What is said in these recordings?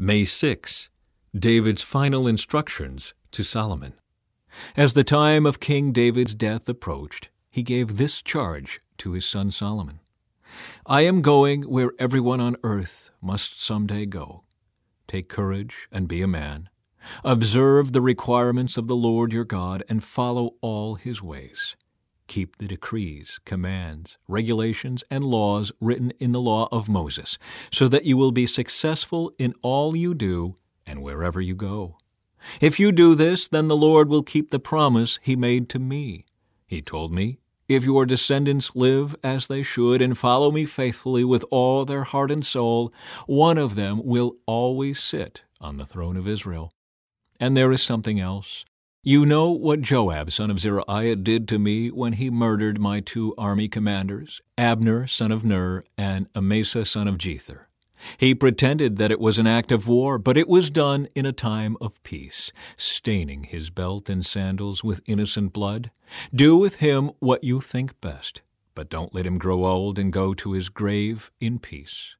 May 6, David's final instructions to Solomon. As the time of King David's death approached, he gave this charge to his son Solomon I am going where everyone on earth must someday go. Take courage and be a man. Observe the requirements of the Lord your God and follow all his ways keep the decrees, commands, regulations, and laws written in the law of Moses, so that you will be successful in all you do and wherever you go. If you do this, then the Lord will keep the promise he made to me. He told me, If your descendants live as they should and follow me faithfully with all their heart and soul, one of them will always sit on the throne of Israel. And there is something else. You know what Joab, son of Zeruiah, did to me when he murdered my two army commanders, Abner, son of Ner, and Amasa, son of Jether. He pretended that it was an act of war, but it was done in a time of peace, staining his belt and sandals with innocent blood. Do with him what you think best, but don't let him grow old and go to his grave in peace.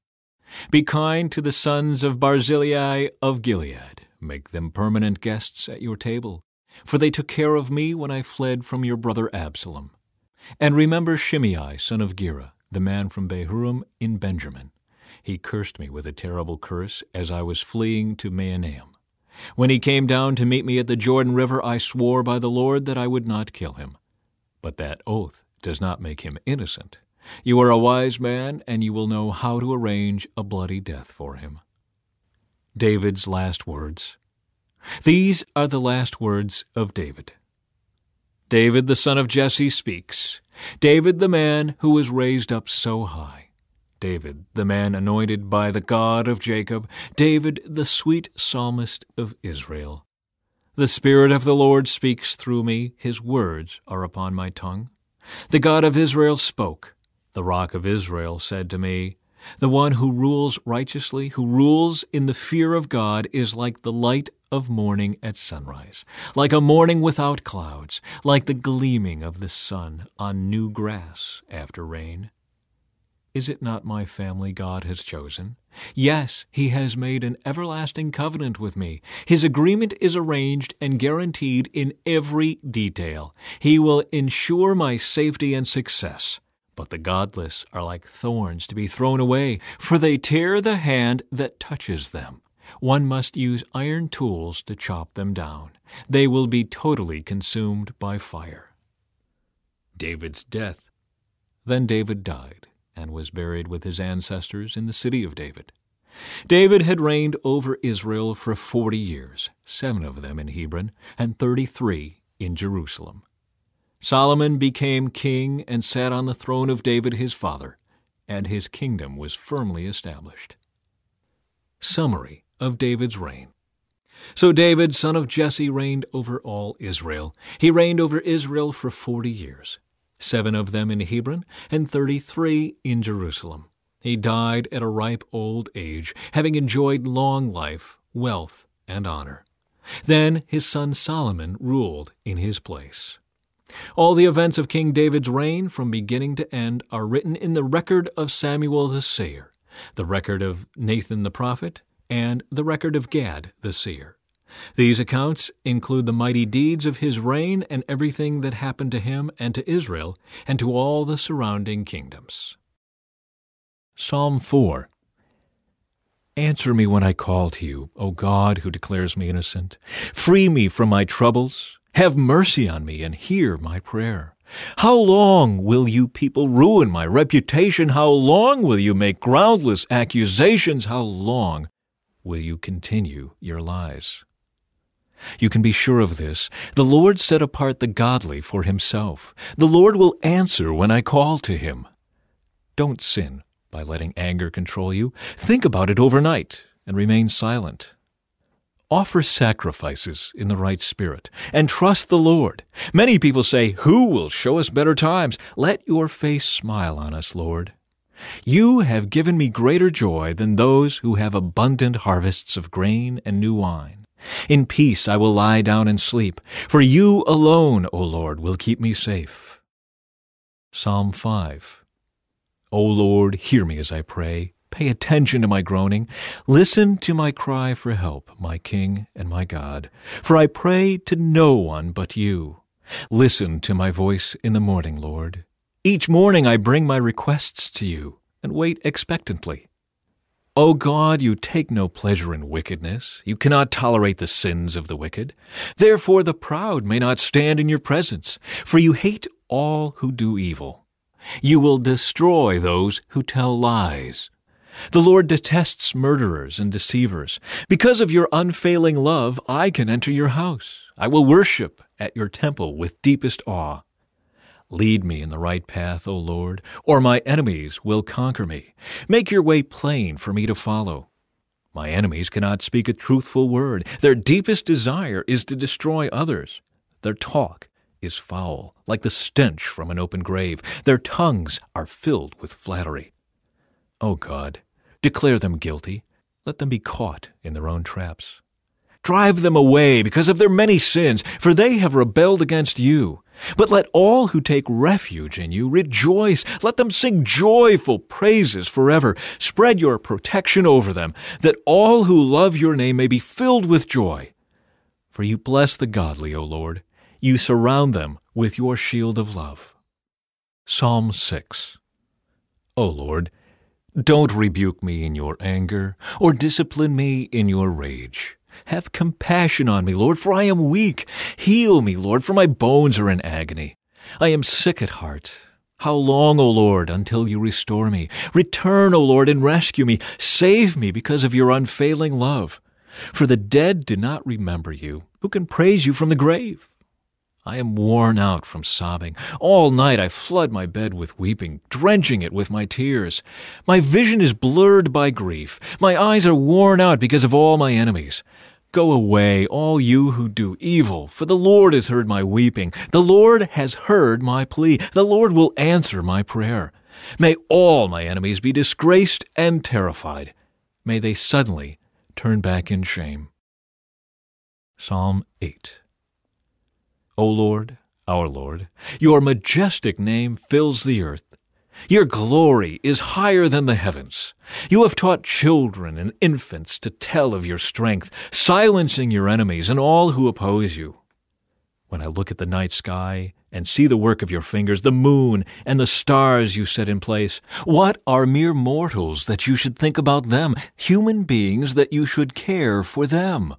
Be kind to the sons of Barzillai of Gilead. Make them permanent guests at your table for they took care of me when I fled from your brother Absalom. And remember Shimei, son of Gera, the man from Behurim in Benjamin. He cursed me with a terrible curse as I was fleeing to Maanaim. When he came down to meet me at the Jordan River, I swore by the Lord that I would not kill him. But that oath does not make him innocent. You are a wise man, and you will know how to arrange a bloody death for him. David's last words these are the last words of David. David, the son of Jesse, speaks. David, the man who was raised up so high. David, the man anointed by the God of Jacob. David, the sweet psalmist of Israel. The Spirit of the Lord speaks through me. His words are upon my tongue. The God of Israel spoke. The rock of Israel said to me, The one who rules righteously, who rules in the fear of God, is like the light of morning at sunrise, like a morning without clouds, like the gleaming of the sun on new grass after rain. Is it not my family God has chosen? Yes, He has made an everlasting covenant with me. His agreement is arranged and guaranteed in every detail. He will ensure my safety and success. But the godless are like thorns to be thrown away, for they tear the hand that touches them. One must use iron tools to chop them down. They will be totally consumed by fire. David's death. Then David died and was buried with his ancestors in the city of David. David had reigned over Israel for forty years, seven of them in Hebron and thirty-three in Jerusalem. Solomon became king and sat on the throne of David his father, and his kingdom was firmly established. Summary of David's reign. So David, son of Jesse, reigned over all Israel. He reigned over Israel for forty years, seven of them in Hebron and thirty three in Jerusalem. He died at a ripe old age, having enjoyed long life, wealth, and honor. Then his son Solomon ruled in his place. All the events of King David's reign from beginning to end are written in the record of Samuel the seer, the record of Nathan the prophet, and the record of Gad the seer. These accounts include the mighty deeds of his reign and everything that happened to him and to Israel and to all the surrounding kingdoms. Psalm 4 Answer me when I call to you, O God who declares me innocent. Free me from my troubles. Have mercy on me and hear my prayer. How long will you people ruin my reputation? How long will you make groundless accusations? How long will you continue your lies. You can be sure of this. The Lord set apart the godly for himself. The Lord will answer when I call to him. Don't sin by letting anger control you. Think about it overnight and remain silent. Offer sacrifices in the right spirit and trust the Lord. Many people say, Who will show us better times? Let your face smile on us, Lord. You have given me greater joy than those who have abundant harvests of grain and new wine. In peace I will lie down and sleep, for you alone, O Lord, will keep me safe. Psalm 5 O Lord, hear me as I pray. Pay attention to my groaning. Listen to my cry for help, my King and my God, for I pray to no one but you. Listen to my voice in the morning, Lord. Each morning I bring my requests to you and wait expectantly. O God, you take no pleasure in wickedness. You cannot tolerate the sins of the wicked. Therefore the proud may not stand in your presence, for you hate all who do evil. You will destroy those who tell lies. The Lord detests murderers and deceivers. Because of your unfailing love, I can enter your house. I will worship at your temple with deepest awe. Lead me in the right path, O Lord, or my enemies will conquer me. Make your way plain for me to follow. My enemies cannot speak a truthful word. Their deepest desire is to destroy others. Their talk is foul, like the stench from an open grave. Their tongues are filled with flattery. O God, declare them guilty. Let them be caught in their own traps. Drive them away because of their many sins, for they have rebelled against you. But let all who take refuge in you rejoice. Let them sing joyful praises forever. Spread your protection over them, that all who love your name may be filled with joy. For you bless the godly, O Lord. You surround them with your shield of love. Psalm 6 O Lord, don't rebuke me in your anger, or discipline me in your rage. Have compassion on me, Lord, for I am weak. Heal me, Lord, for my bones are in agony. I am sick at heart. How long, O Lord, until you restore me? Return, O Lord, and rescue me. Save me because of your unfailing love. For the dead do not remember you. Who can praise you from the grave? I am worn out from sobbing. All night I flood my bed with weeping, drenching it with my tears. My vision is blurred by grief. My eyes are worn out because of all my enemies. Go away, all you who do evil, for the Lord has heard my weeping. The Lord has heard my plea. The Lord will answer my prayer. May all my enemies be disgraced and terrified. May they suddenly turn back in shame. Psalm 8 O Lord, our Lord, your majestic name fills the earth. Your glory is higher than the heavens. You have taught children and infants to tell of your strength, silencing your enemies and all who oppose you. When I look at the night sky and see the work of your fingers, the moon and the stars you set in place, what are mere mortals that you should think about them, human beings that you should care for them?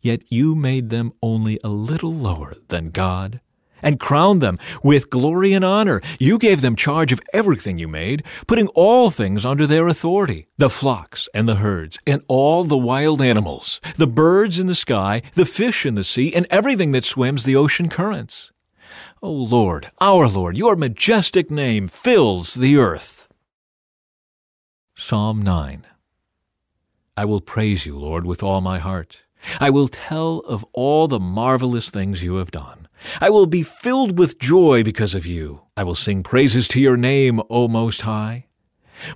Yet you made them only a little lower than God and crowned them with glory and honor. You gave them charge of everything you made, putting all things under their authority the flocks and the herds, and all the wild animals, the birds in the sky, the fish in the sea, and everything that swims the ocean currents. O oh Lord, our Lord, your majestic name fills the earth. Psalm 9 I will praise you, Lord, with all my heart. I will tell of all the marvelous things you have done. I will be filled with joy because of you. I will sing praises to your name, O Most High.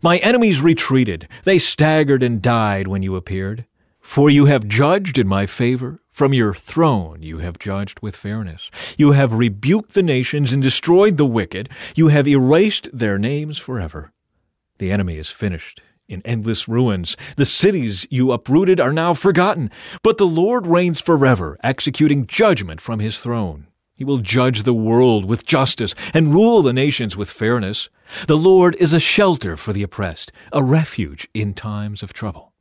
My enemies retreated. They staggered and died when you appeared. For you have judged in my favor. From your throne you have judged with fairness. You have rebuked the nations and destroyed the wicked. You have erased their names forever. The enemy is finished in endless ruins. The cities you uprooted are now forgotten. But the Lord reigns forever, executing judgment from his throne. He will judge the world with justice and rule the nations with fairness. The Lord is a shelter for the oppressed, a refuge in times of trouble.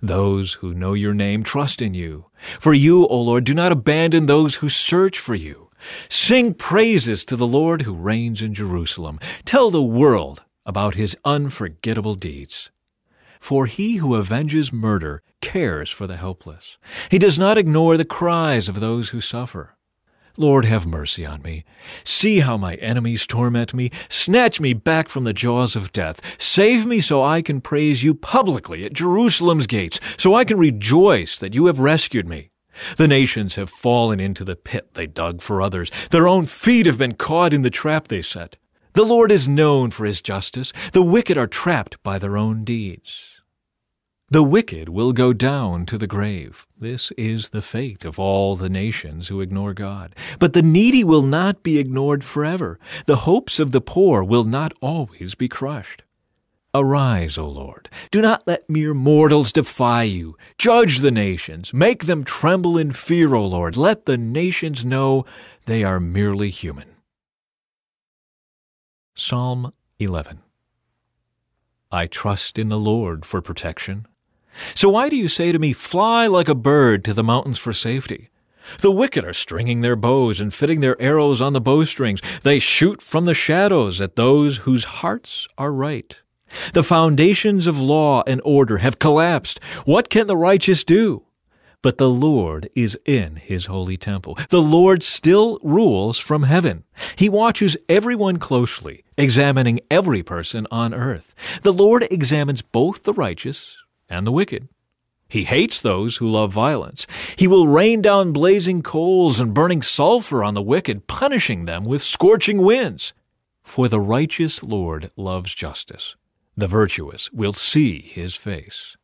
Those who know your name trust in you. For you, O Lord, do not abandon those who search for you. Sing praises to the Lord who reigns in Jerusalem. Tell the world about his unforgettable deeds. For he who avenges murder cares for the helpless. He does not ignore the cries of those who suffer. Lord, have mercy on me. See how my enemies torment me. Snatch me back from the jaws of death. Save me so I can praise you publicly at Jerusalem's gates, so I can rejoice that you have rescued me. The nations have fallen into the pit they dug for others. Their own feet have been caught in the trap they set. The Lord is known for his justice. The wicked are trapped by their own deeds. The wicked will go down to the grave. This is the fate of all the nations who ignore God. But the needy will not be ignored forever. The hopes of the poor will not always be crushed. Arise, O Lord. Do not let mere mortals defy you. Judge the nations. Make them tremble in fear, O Lord. Let the nations know they are merely human. Psalm 11 I trust in the Lord for protection. So why do you say to me, Fly like a bird to the mountains for safety? The wicked are stringing their bows and fitting their arrows on the bowstrings. They shoot from the shadows at those whose hearts are right. The foundations of law and order have collapsed. What can the righteous do? But the Lord is in his holy temple. The Lord still rules from heaven. He watches everyone closely, examining every person on earth. The Lord examines both the righteous and the wicked. He hates those who love violence. He will rain down blazing coals and burning sulfur on the wicked, punishing them with scorching winds. For the righteous Lord loves justice. The virtuous will see his face.